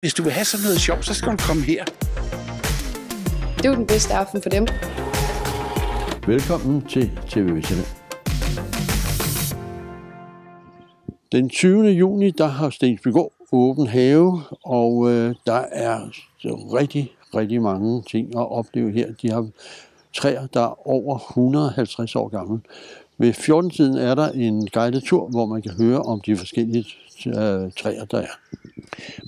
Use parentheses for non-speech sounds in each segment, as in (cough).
Hvis du vil have sådan noget sjovt, så skal du komme her. Det jo den bedste aften for dem. Velkommen til tv Den 20. juni, der har Stensbygård åben have, og øh, der er rigtig, rigtig mange ting at opleve her. De har træer, der er over 150 år gamle. Ved 14-tiden er der en guidetur, tur, hvor man kan høre om de forskellige øh, træer, der er.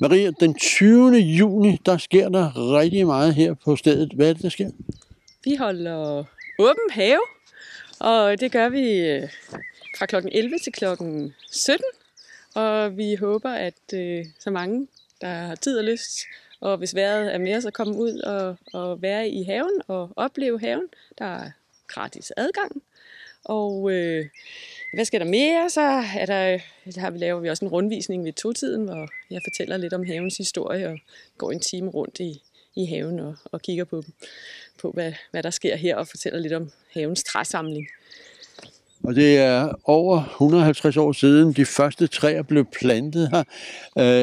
Maria, den 20. juni, der sker der rigtig meget her på stedet. Hvad er det, der sker? Vi holder åben have, og det gør vi øh, fra kl. 11 til kl. 17. Og vi håber, at øh, så mange, der har tid og lyst, og hvis vejret er mere, så komme ud og, og være i haven og opleve haven. Der er gratis adgang, og øh, hvad skal der mere? Så er der, der øh, har vi, laver vi også en rundvisning ved totiden, hvor jeg fortæller lidt om havens historie og går en time rundt i, i haven og, og kigger på, på hvad, hvad der sker her og fortæller lidt om havens træsamling. Og det er over 150 år siden, de første træer blev plantet her,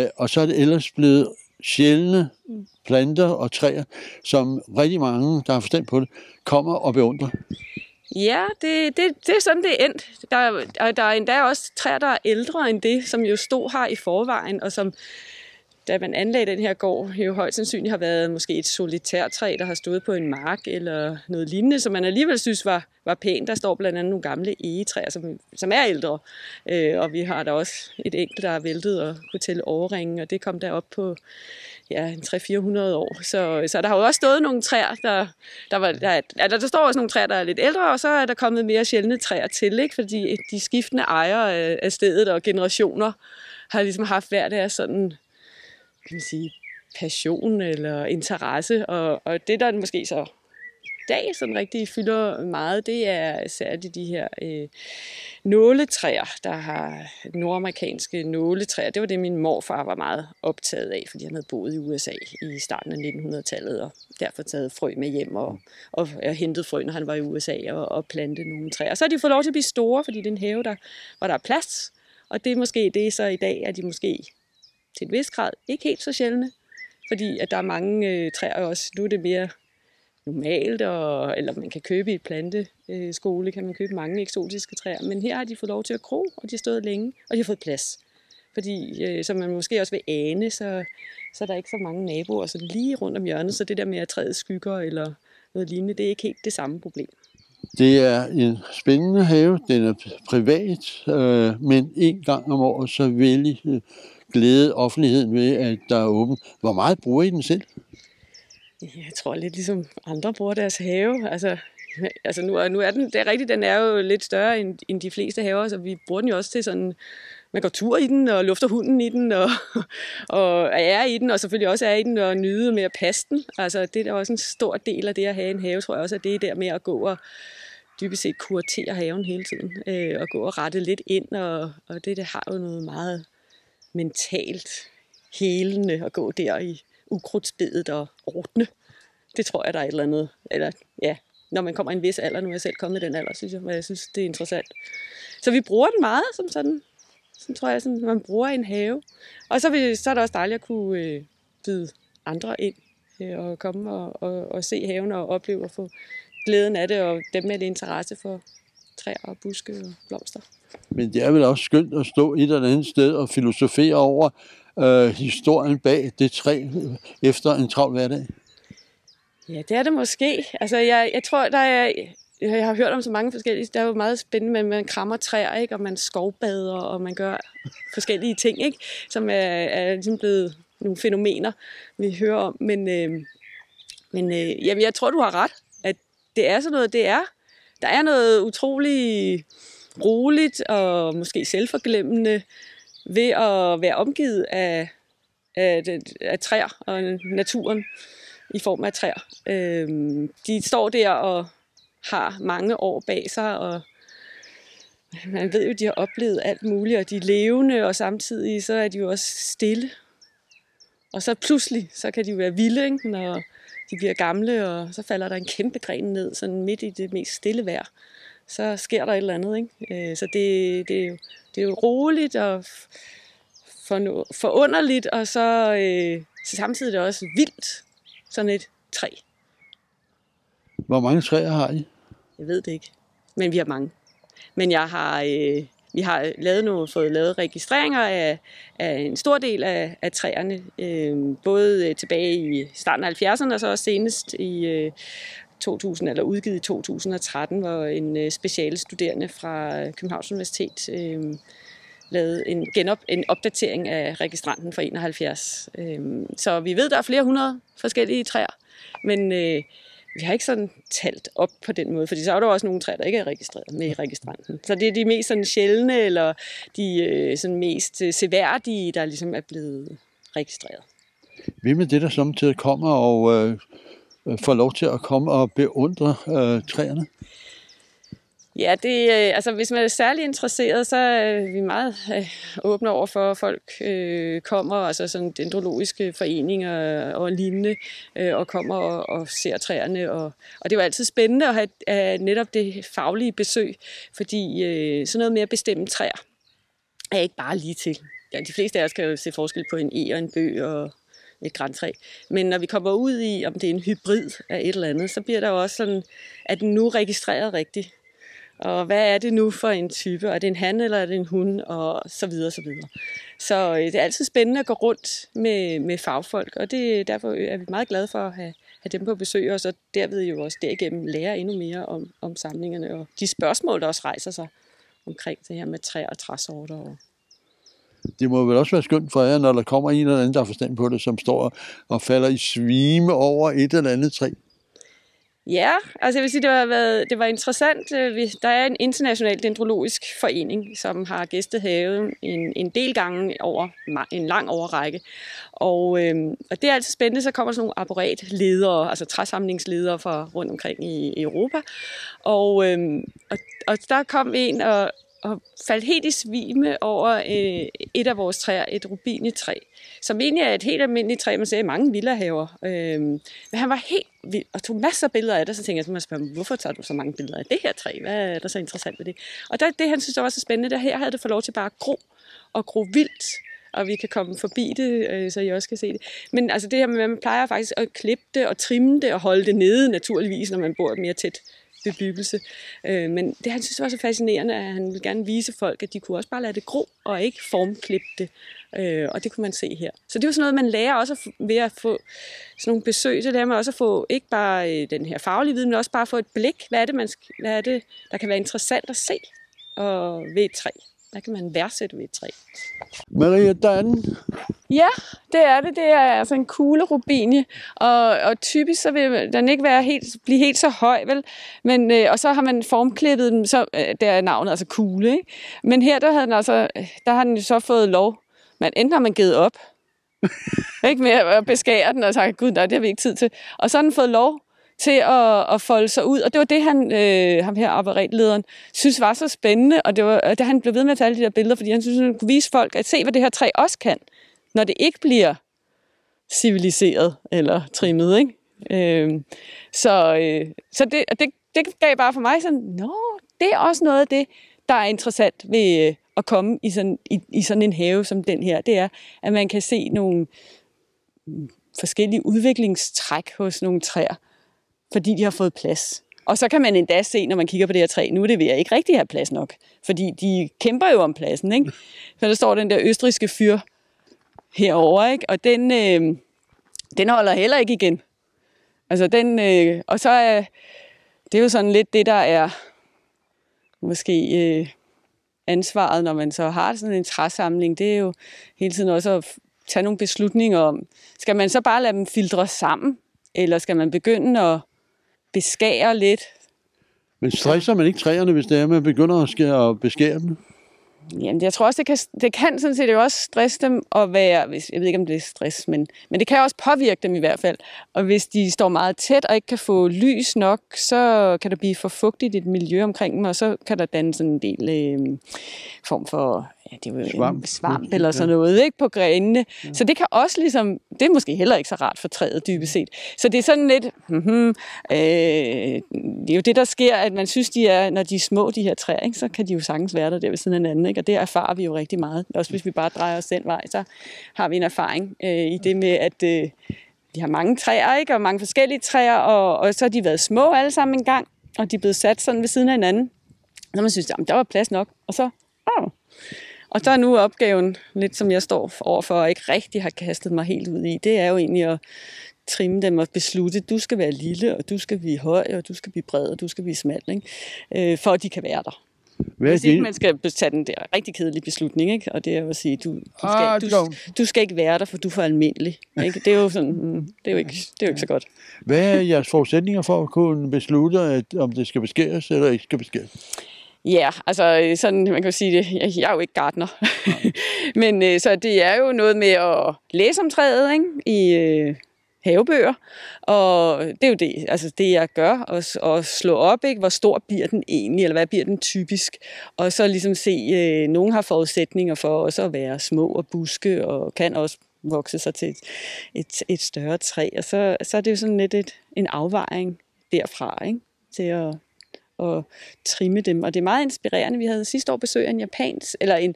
øh, og så er det ellers blevet sjældne mm. planter og træer, som rigtig mange, der har forstand på det, kommer og beundrer. Ja, det, det, det er sådan, det er endt. Der, der er endda også træer, der er ældre end det, som jo stod her i forvejen, og som da man anlagde den her gård, jo højst sandsynligt har været måske et solitærtræ, der har stået på en mark eller noget lignende, som man alligevel synes var, var pænt. Der står blandt andet nogle gamle egetræer, som, som er ældre, øh, og vi har der også et enkelt, der er væltet og kunne tælle overringen, og det kom der op på ja, 300-400 år. Så, så der har jo også stået nogle træer, der, der, var, der, altså, der står også nogle træer, der er lidt ældre, og så er der kommet mere sjældne træer til, ikke? fordi de skiftende ejere af stedet og generationer har ligesom haft hver deres sådan kan man sige, passion eller interesse. Og, og det, der måske så dag sådan rigtig fylder meget, det er særligt de her øh, nåletræer, der har nordamerikanske nåletræer. Det var det, min morfar var meget optaget af, fordi han havde boet i USA i starten af 1900-tallet, og derfor taget frø med hjem og, og, og hentet frø, når han var i USA, og, og plantet nogle træer. så har de fået lov til at blive store, fordi det er en have, der, hvor der er plads. Og det er måske det er så i dag, at de måske til en vis grad ikke helt så sjældne, fordi at der er mange øh, træer også. Nu er det mere normalt, og, eller man kan købe i et planteskole, kan man købe mange eksotiske træer, men her har de fået lov til at gro, og de har stået længe, og de har fået plads. Fordi, øh, som man måske også vil ane, så, så er der ikke så mange naboer så lige rundt om hjørnet, så det der med at træet skygger eller noget lignende, det er ikke helt det samme problem. Det er en spændende have, den er privat, øh, men en gang om året, så vælger glæde offentligheden ved, at der er åbent. Hvor meget bruger I den selv? Jeg tror lidt ligesom andre bruger deres have. Altså, altså nu, nu er den, det er rigtigt, den er jo lidt større end, end de fleste haver, så vi bruger den jo også til sådan, man går tur i den, og lufter hunden i den, og, og er i den, og selvfølgelig også er i den, og nyde med at passe den. Altså det er også en stor del af det at have en have, tror jeg også, at det er der med at gå og dybest set kuratere haven hele tiden, øh, og gå og rette lidt ind, og, og det, det har jo noget meget mentalt helende at gå der i ukrudtsbedet og ordne. Det tror jeg, der er et eller andet. Eller, ja, når man kommer i en vis alder, nu er jeg selv kommet i den alder, synes jeg, men jeg synes, det er interessant. Så vi bruger den meget som sådan, som tror jeg, sådan, man bruger en have. Og så, vil, så er det også dejligt at kunne øh, byde andre ind øh, og komme og, og, og se haven og opleve og få glæden af det, og dem med et interesse for, træer og buske og blomster. Men det er vel også skønt at stå et eller andet sted og filosofere over øh, historien bag det træ øh, efter en travl hverdag? Ja, det er det måske. Altså, jeg, jeg tror, der er, jeg har hørt om så mange forskellige, der er jo meget spændende, men man krammer træer, ikke? og man skovbader, og man gør forskellige ting, ikke? som er, er ligesom blevet nogle fænomener, vi hører om. Men, øh, men øh, jamen, jeg tror, du har ret, at det er sådan noget, det er der er noget utrolig roligt og måske selvforglemmende ved at være omgivet af, af, af træer og naturen i form af træer. Øhm, de står der og har mange år bag sig, og man ved jo, de har oplevet alt muligt, og de er levende, og samtidig så er de jo også stille. Og så pludselig, så kan de jo være vilde, ikke? når de bliver gamle, og så falder der en kæmpe gren ned, sådan midt i det mest stille vejr. Så sker der et eller andet, ikke? Øh, så det, det, er jo, det er jo roligt og for, forunderligt, og så, øh, så samtidig er det også vildt, sådan et træ. Hvor mange træer har I? Jeg ved det ikke, men vi har mange. Men jeg har, øh, vi har øh, lavet nogle, fået lavet registreringer af, af en stor del af, af træerne, øh, både øh, tilbage i starten af 70'erne og så også senest i øh, 2000, eller udgivet i 2013, hvor en øh, speciale studerende fra øh, Københavns Universitet øh, lavede en, genop, en opdatering af registranten fra 71. Øh, så vi ved, der er flere hundrede forskellige træer, men... Øh, vi har ikke sådan talt op på den måde, fordi så er der også nogle træer, der ikke er registreret med i registranten. Så det er de mest sådan sjældne, eller de øh, sådan mest øh, seværdige, der ligesom er blevet registreret. Hvem er det, der samtidig kommer og øh, øh, får lov til at komme og beundre øh, træerne? Ja, det, øh, altså, hvis man er særlig interesseret, så er vi meget øh, åbne over for, at folk øh, kommer, altså sådan dendrologiske foreninger og lignende, øh, og kommer og, og ser træerne. Og, og det var altid spændende at have, at netop det faglige besøg, fordi øh, sådan noget med at bestemme træer er ikke bare lige til. Ja, de fleste af os kan jo se forskel på en e og en bøg og et græntræ. Men når vi kommer ud i, om det er en hybrid af et eller andet, så bliver der jo også sådan, at den nu registreret rigtigt og hvad er det nu for en type, er det en han eller er det en hun, og så videre, så videre. Så øh, det er altid spændende at gå rundt med, med fagfolk, og det, derfor er vi meget glade for at have, have dem på besøg, og så derved jo også derigennem lære endnu mere om, om samlingerne, og de spørgsmål, der også rejser sig omkring det her med træ og træsorter og det må vel også være skønt for jer, når der kommer en eller anden, der har forstand på det, som står og falder i svime over et eller andet træ. Ja, altså jeg vil sige, det, har været, det var interessant. Øh, der er en international dendrologisk forening, som har gæstet haven en, en del gange over en lang overrække. Og, øhm, og det er altid spændende, så kommer sådan nogle apparatledere, altså træsamlingsledere fra rundt omkring i, i Europa. Og, øhm, og, og der kom en og og faldt helt i svime over øh, et af vores træer, et rubinetræ, som egentlig er et helt almindeligt træ, man ser i mange villahaver. Øh, men han var helt vild og tog masser af billeder af det, så tænkte jeg, så må spørge hvorfor tager du så mange billeder af det her træ? Hvad er der så interessant ved det? Og der, det, han synes, der var så spændende, der her havde det fået lov til bare at gro og gro vildt og vi kan komme forbi det, øh, så I også kan se det. Men altså det her med, at man plejer faktisk at klippe det og trimme det og holde det nede naturligvis, når man bor mere tæt bebyggelse. Øh, men det, han synes var så fascinerende, at han ville gerne vise folk, at de kunne også bare lade det gro og ikke formklippe det. Øh, og det kunne man se her. Så det var sådan noget, man lærer også at, ved at få sådan nogle besøg, så er man også at få ikke bare øh, den her faglige viden, men også bare at få et blik. Hvad er det, man, hvad er det der kan være interessant at se og ved et træ? Der kan man værdsætte ved et træ. Maria, Dan. Ja, det er det. Det er altså en kugle rubinie, og, og typisk så vil den ikke være helt, blive helt så høj, vel? Men, øh, og så har man formklippet den, så, øh, der er navnet altså kugle, ikke? Men her, der, havde den altså, øh, der har den jo så fået lov. Men enten har man givet op, (laughs) ikke med at beskære den og sagt, gud, nej, det har vi ikke tid til. Og så har den fået lov til at, at folde sig ud. Og det var det, han, øh, ham her apparatlederen, synes var så spændende, og det var, at han blev ved med at tage alle de der billeder, fordi han synes, han kunne vise folk, at se, hvad det her træ også kan, når det ikke bliver civiliseret eller trimmet, ikke? Øh, så øh, så det, det, det gav bare for mig sådan, nå, det er også noget af det, der er interessant ved øh, at komme i sådan, i, i sådan en have som den her, det er, at man kan se nogle forskellige udviklingstræk hos nogle træer, fordi de har fået plads. Og så kan man endda se, når man kigger på det her træ, nu er det ved at ikke rigtig have plads nok, fordi de kæmper jo om pladsen. Ikke? Så der står den der østriske fyr herover, ikke? og den, øh, den holder heller ikke igen. Altså den, øh, og så er det er jo sådan lidt det, der er måske øh, ansvaret, når man så har sådan en træsamling, det er jo hele tiden også at tage nogle beslutninger om, skal man så bare lade dem filtre sammen, eller skal man begynde at beskærer lidt. Men stresser man ikke træerne, hvis det er, man begynder at, skære, og beskære dem? Jamen, jeg tror også, det kan, det kan sådan set også stresse dem at være, hvis, jeg ved ikke, om det er stress, men, men det kan også påvirke dem i hvert fald. Og hvis de står meget tæt og ikke kan få lys nok, så kan der blive for fugtigt et miljø omkring dem, og så kan der danne sådan en del øh, form for ja, det er jo svamp, en svamp eller sådan noget ikke, på grenene. Ja. Så det kan også ligesom, det er måske heller ikke så rart for træet dybest set. Så det er sådan lidt, mm-hmm, øh, det er jo det, der sker, at man synes, de er, når de er små, de her træer, ikke, så kan de jo sagtens være der der ved siden af hinanden. Ikke? Og det erfarer vi jo rigtig meget. Også hvis vi bare drejer os den vej, så har vi en erfaring øh, i det med, at øh, vi har mange træer, ikke? og mange forskellige træer, og, og så har de været små alle sammen en gang, og de er blevet sat sådan ved siden af hinanden. Så man synes, jamen, der var plads nok, og så, åh, og der er nu opgaven, lidt som jeg står overfor og ikke rigtig har kastet mig helt ud i, det er jo egentlig at trimme dem og beslutte, du skal være lille, og du skal blive høj, og du skal blive bred, og du skal blive smal, ikke? Øh, for at de kan være der. Hvad Hvis ikke man skal tage den der rigtig kedelige beslutning, ikke? og det er jo at sige, du, du, skal, ah, du, du skal ikke være der, for du er for almindelig. Ikke? Det er jo sådan, mm, det er jo ikke, det er jo ikke så godt. Hvad er jeres forudsætninger for at kunne beslutte, at, om det skal beskæres eller ikke skal beskæres? Ja, yeah, altså øh, sådan, man kan sige det, jeg, er jo ikke gartner. (laughs) Men øh, så det er jo noget med at læse om træet ikke? i øh, havebøger, og det er jo det, altså det jeg gør, og, og slå op, ikke? hvor stor bliver den egentlig, eller hvad bliver den typisk, og så ligesom se, øh, nogen har forudsætninger for også at være små og buske, og kan også vokse sig til et, et, et større træ, og så, så er det jo sådan lidt et, en afvejning derfra, ikke? til at at trimme dem. Og det er meget inspirerende. Vi havde sidste år besøg af en japansk, eller en,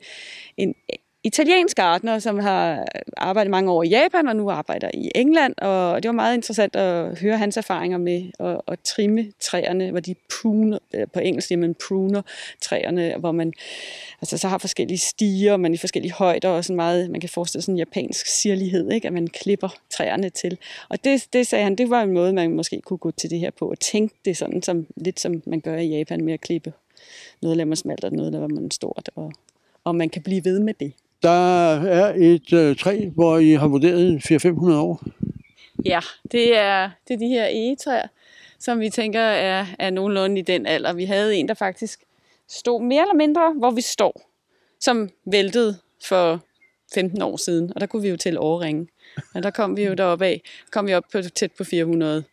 en italiensk gartner, som har arbejdet mange år i Japan og nu arbejder i England. Og det var meget interessant at høre hans erfaringer med at, at trimme træerne, hvor de pruner, øh, på engelsk siger man pruner træerne, hvor man altså, så har forskellige stiger, man i forskellige højder og sådan meget, man kan forestille sådan en japansk sirlighed, ikke? at man klipper træerne til. Og det, det sagde han, det var en måde, man måske kunne gå til det her på og tænke det sådan, som, lidt som man gør i Japan med at klippe noget lader man smalt, og noget var man stort, og, og man kan blive ved med det. Der er et øh, træ, hvor I har vurderet 400-500 år. Ja, det er, det er de her egetræer, som vi tænker er, er nogenlunde i den alder. Vi havde en, der faktisk stod mere eller mindre, hvor vi står, som væltede for 15 år siden, og der kunne vi jo til overringe. Og der kom vi jo deroppe af, kom vi op på, tæt på 400.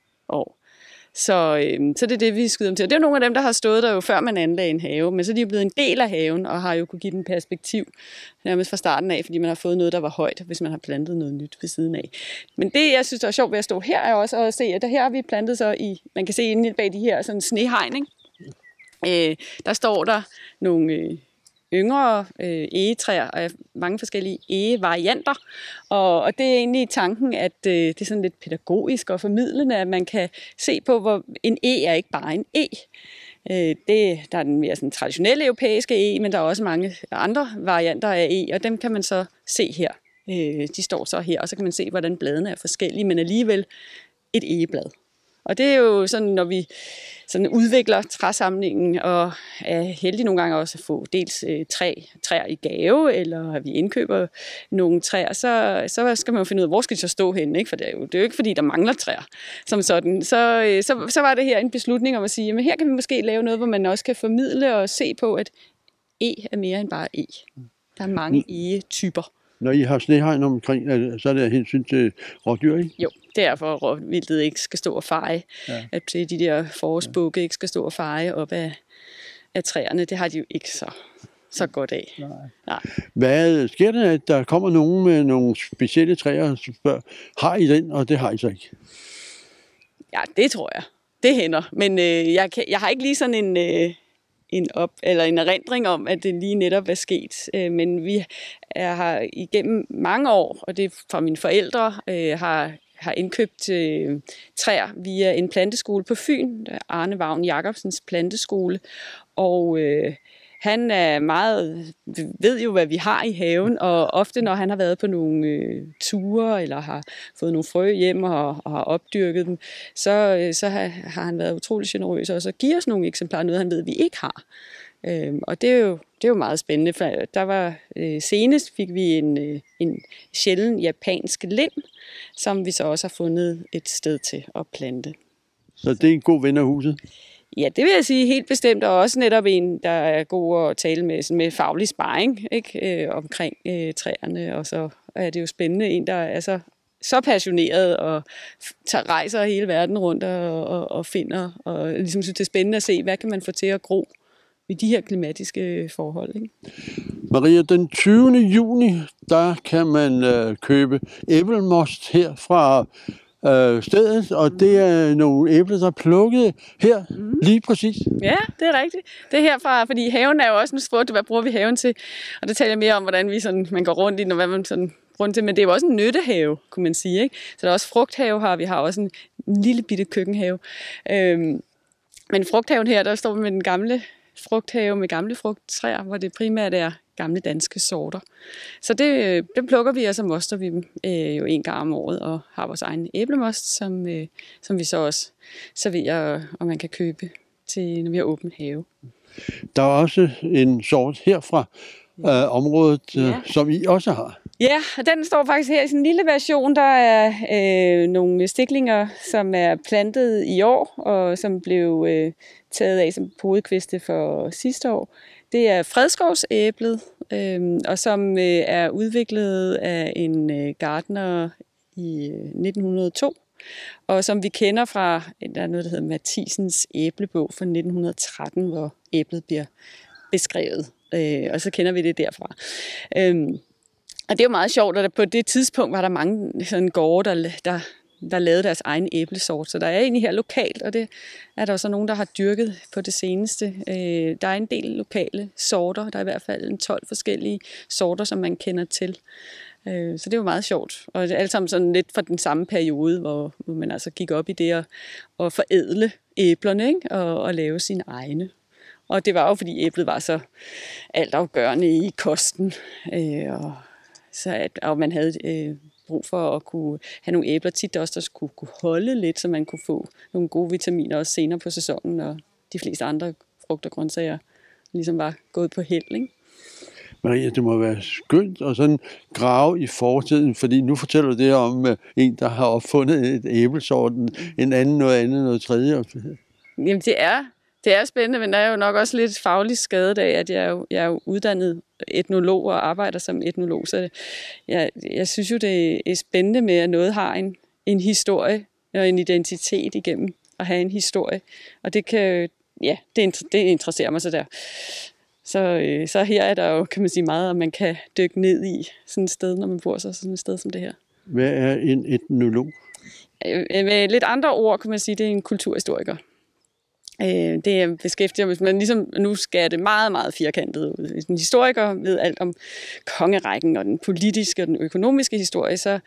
Så, øhm, så det er det, vi skyder dem til. Og det er nogle af dem, der har stået der jo før man anlagde en have, men så er de blevet en del af haven og har jo kunne give den perspektiv nærmest fra starten af, fordi man har fået noget, der var højt, hvis man har plantet noget nyt ved siden af. Men det, jeg synes, der er sjovt ved at stå her, er også at se, at der her har vi plantet så i, man kan se inde bag de her sådan snehegning, øh, der står der nogle, øh, yngre øh, egetræer og mange forskellige egevarianter. Og, og det er egentlig tanken, at øh, det er sådan lidt pædagogisk og formidlende, at man kan se på, hvor en e er ikke bare en e. Øh, det, der er den mere sådan, traditionelle europæiske e, men der er også mange andre varianter af e, og dem kan man så se her. Øh, de står så her, og så kan man se, hvordan bladene er forskellige, men alligevel et egeblad. Og det er jo sådan, når vi sådan udvikler træsamlingen og er heldige nogle gange også at få dels øh, træ, træer i gave, eller at vi indkøber nogle træer, så, så skal man jo finde ud af, hvor skal de så stå henne, ikke? for det er, jo, det er jo ikke fordi, der mangler træer som sådan. Så, øh, så, så var det her en beslutning om at sige, at her kan vi måske lave noget, hvor man også kan formidle og se på, at E er mere end bare E. Der er mange mm. E-typer. Når I har snehegn omkring, så er det af hensyn til rådyr, ikke? Jo, det er for, at råvildet ikke skal stå og feje. Ja. At de der forårsbukke ikke skal stå og feje op af, af træerne. Det har de jo ikke så så godt af. Nej. Nej. Hvad sker der, at der kommer nogen med nogle specielle træer og spørger, har I den, og det har I så ikke? Ja, det tror jeg. Det hænder. Men øh, jeg, kan, jeg har ikke lige sådan en, øh, en, op, eller en erindring om, at det lige netop er sket. Øh, men vi er, har igennem mange år, og det er fra mine forældre, øh, har har indkøbt øh, træer via en planteskole på Fyn, Arne Vagn Jacobsens planteskole. Og øh, han er meget, ved jo, hvad vi har i haven, og ofte når han har været på nogle øh, ture, eller har fået nogle frø hjem og, og har opdyrket dem, så, øh, så har, har han været utrolig generøs, og så giver os nogle eksemplarer, noget han ved, vi ikke har. Øhm, og det er, jo, det er jo meget spændende. For der var øh, senest fik vi en, øh, en sjælden japansk lind, som vi så også har fundet et sted til at plante. Så det er en god ven af huset? Ja, det vil jeg sige helt bestemt, og også netop en, der er god at tale med, sådan med faglig sparring ikke? Øh, omkring øh, træerne, og så er det jo spændende, en, der er så, så passioneret og tager rejser hele verden rundt og, og, og finder, og ligesom synes, det er spændende at se, hvad kan man få til at gro i de her klimatiske forhold. Ikke? Maria, den 20. juni, der kan man øh, købe æblemost her fra øh, stedet, og mm. det er nogle æbler, der er plukket her, mm. lige præcis. Ja, det er rigtigt. Det er herfra, fordi haven er jo også, nu spurgte du, hvad bruger vi haven til? Og det taler jeg mere om, hvordan vi sådan, man går rundt i den, og hvad man sådan rundt til, men det er jo også en nyttehave, kunne man sige. Ikke? Så der er også frugthave her, vi har også en lille bitte køkkenhave. Øhm, men frugthaven her, der står vi med den gamle frugthave med gamle frugttræer, hvor det primært er gamle danske sorter. Så det, dem plukker vi, altså og så moster vi dem øh, jo en gang om året, og har vores egen æblemost, som, øh, som vi så også serverer, og man kan købe, til, når vi har åben have. Der er også en sort herfra, øh, området, øh, som I også har. Ja, og den står faktisk her i sin lille version. Der er øh, nogle stiklinger, som er plantet i år, og som blev øh, taget af som hovedkviste for sidste år. Det er fredskovsæblet, øh, og som øh, er udviklet af en øh, gartner i 1902, øh, og som vi kender fra, der er noget, der hedder Mathisens æblebog fra 1913, hvor æblet bliver beskrevet. Øh, og så kender vi det derfra. Øh, og det er jo meget sjovt, at på det tidspunkt var der mange sådan gårde, der, der der lavede deres egen æblesort. Så der er egentlig her lokalt, og det er der også nogen, der har dyrket på det seneste. Øh, der er en del lokale sorter. Der er i hvert fald en 12 forskellige sorter, som man kender til. Øh, så det var meget sjovt. Og det er alt sammen sådan lidt fra den samme periode, hvor, hvor man altså gik op i det at, at forædle æblerne ikke? Og, og lave sine egne. Og det var jo, fordi æblet var så altafgørende i kosten. Øh, og så at, og man havde øh, brug for at kunne have nogle æbler tit også, der skulle kunne holde lidt, så man kunne få nogle gode vitaminer også senere på sæsonen, når de fleste andre frugt og grøntsager ligesom var gået på held. Ikke? Maria, det må være skønt at sådan grave i fortiden, fordi nu fortæller du det om øh, en, der har opfundet et æblesort, en anden noget andet, noget tredje. Jamen det er det er spændende, men der er jo nok også lidt faglig skade af, at jeg er jo, jeg er jo uddannet etnolog og arbejder som etnolog. Så det, jeg, jeg synes jo, det er spændende med, at noget har en, en historie og en identitet igennem at have en historie. Og det kan, ja, det, det interesserer mig så der. Så, øh, så her er der jo, kan man sige, meget, at man kan dykke ned i sådan et sted, når man bor så sådan et sted som det her. Hvad er en etnolog? Øh, øh, med lidt andre ord kan man sige, det er en kulturhistoriker. Øh, det beskæftiger mig, men ligesom nu skal det meget, meget firkantet ud. En historiker ved alt om kongerækken og den politiske og den økonomiske historie, så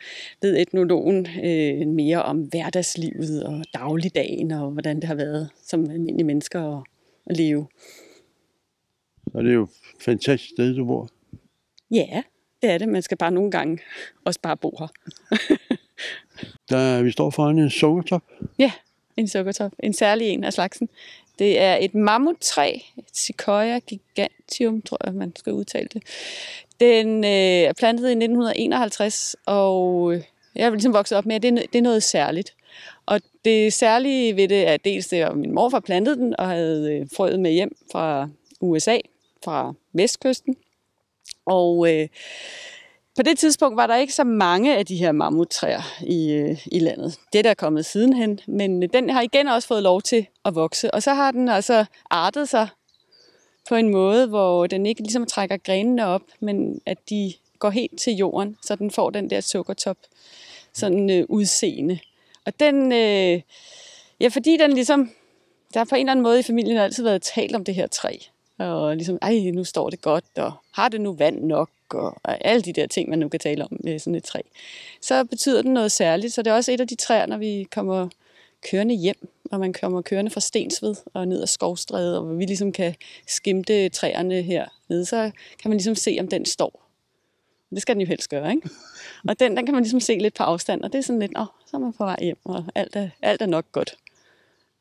ved etnologen øh, mere om hverdagslivet og dagligdagen og hvordan det har været som almindelige mennesker at, at leve. Så det er jo et fantastisk sted, du bor. Ja, det er det. Man skal bare nogle gange også bare bo her. (laughs) Der, vi står foran en sukkertop. Ja en sukkertop. En særlig en af slagsen. Det er et mammuttræ. et sequoia gigantium, tror jeg, man skal udtale det. Den øh, er plantet i 1951, og øh, jeg er ligesom vokset op med, at det, det er noget særligt. Og det særlige ved det er dels, det, at min morfar plantede den og havde øh, frøet med hjem fra USA, fra vestkysten. Og øh, på det tidspunkt var der ikke så mange af de her mammuttræer i, øh, i landet. Det er der kommet sidenhen, men den har igen også fået lov til at vokse. Og så har den altså artet sig på en måde, hvor den ikke ligesom trækker grenene op, men at de går helt til jorden, så den får den der sukkertop sådan øh, udseende. Og den, øh, ja, fordi den ligesom, der har på en eller anden måde i familien altid været talt om det her træ. Og ligesom, ej, nu står det godt, og har det nu vand nok, og, og alle de der ting, man nu kan tale om med sådan et træ. Så betyder den noget særligt, så det er også et af de træer, når vi kommer kørende hjem, og man kommer kørende fra Stensved og ned ad Skovstræde, og vi ligesom kan skimte træerne her nede, så kan man ligesom se, om den står. Det skal den jo helst gøre, ikke? (laughs) Og den, den kan man ligesom se lidt på afstand, og det er sådan lidt, åh, så er man på vej hjem, og alt er, alt er nok godt.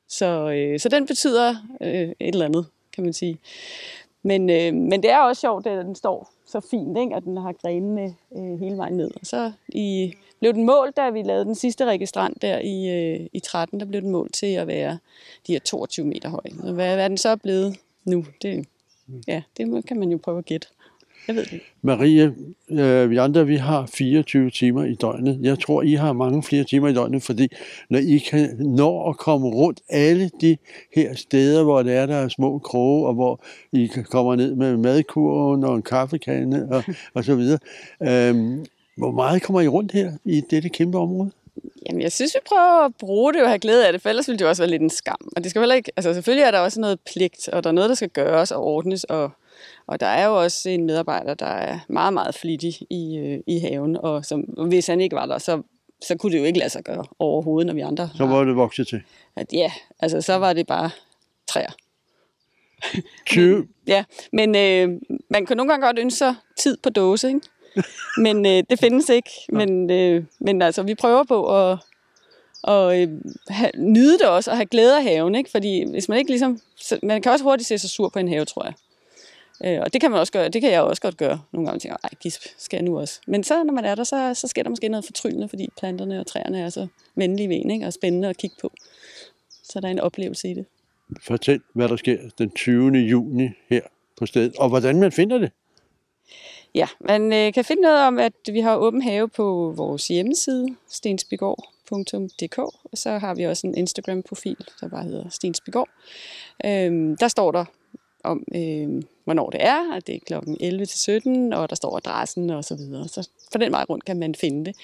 Så, øh, så den betyder øh, et eller andet kan man sige. Men, øh, men det er også sjovt, at den står så fint, ikke? at den har grenene øh, hele vejen ned. Og så i, blev den målt, da vi lavede den sidste registrant der i, øh, i 13, der blev den målt til at være de her 22 meter høj. hvad, hvad er den så blevet nu? Det, ja, det kan man jo prøve at gætte. Jeg ved det Marie, øh, vi andre vi har 24 timer i døgnet. Jeg tror, I har mange flere timer i døgnet, fordi når I kan nå at komme rundt alle de her steder, hvor der er, der er små kroge, og hvor I kommer ned med madkurven og en kaffekande og, og så videre. Øh, hvor meget kommer I rundt her i dette kæmpe område? Jamen, jeg synes, vi prøver at bruge det og have glæde af det, for ellers ville det jo også være lidt en skam. Og det skal heller ikke, altså selvfølgelig er der også noget pligt, og der er noget, der skal gøres og ordnes og og der er jo også en medarbejder, der er meget, meget flittig i, øh, i haven, og som, hvis han ikke var der, så så kunne det jo ikke lade sig gøre overhovedet, når vi andre... Så var det vokset til? At, ja, altså så var det bare træer. Kød? ja, men øh, man kan nogle gange godt ønske sig tid på dåse, ikke? (laughs) men øh, det findes ikke. Men, øh, men altså, vi prøver på at, og øh, have, nyde det også, og have glæde af haven, ikke? Fordi hvis man ikke ligesom... Så, man kan også hurtigt se sig sur på en have, tror jeg. Øh, og det kan man også gøre, det kan jeg også godt gøre nogle gange. Tænker, Ej, gisp, skal jeg nu også? Men så, når man er der, så, så sker der måske noget fortryllende, fordi planterne og træerne er så venlige ved en, ikke? og spændende at kigge på. Så der er en oplevelse i det. Fortæl, hvad der sker den 20. juni her på stedet, og hvordan man finder det. Ja, man øh, kan finde noget om, at vi har åben have på vores hjemmeside, stensbygård.dk, og så har vi også en Instagram-profil, der bare hedder Stensbygård. Øhm, der står der om, øh, hvornår det er, og det er klokken 11 til 17, og der står adressen og så videre. Så på den vej rundt kan man finde det.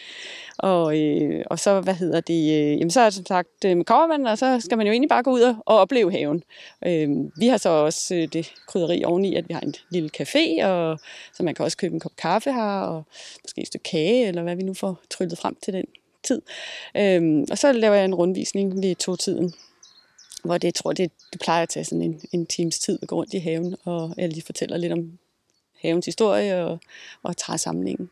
Og, øh, og så, hvad hedder det, øh, jamen så er det som sagt øh, med man, og så skal man jo egentlig bare gå ud og, og opleve haven. Øh, vi har så også øh, det krydderi oveni, at vi har en lille café, og, så man kan også købe en kop kaffe her, og måske et stykke kage, eller hvad vi nu får tryllet frem til den tid. Øh, og så laver jeg en rundvisning ved to-tiden hvor det jeg tror det, det plejer at tage sådan en, en times tid at gå rundt i haven, og jeg lige fortæller lidt om havens historie og, og træsamlingen.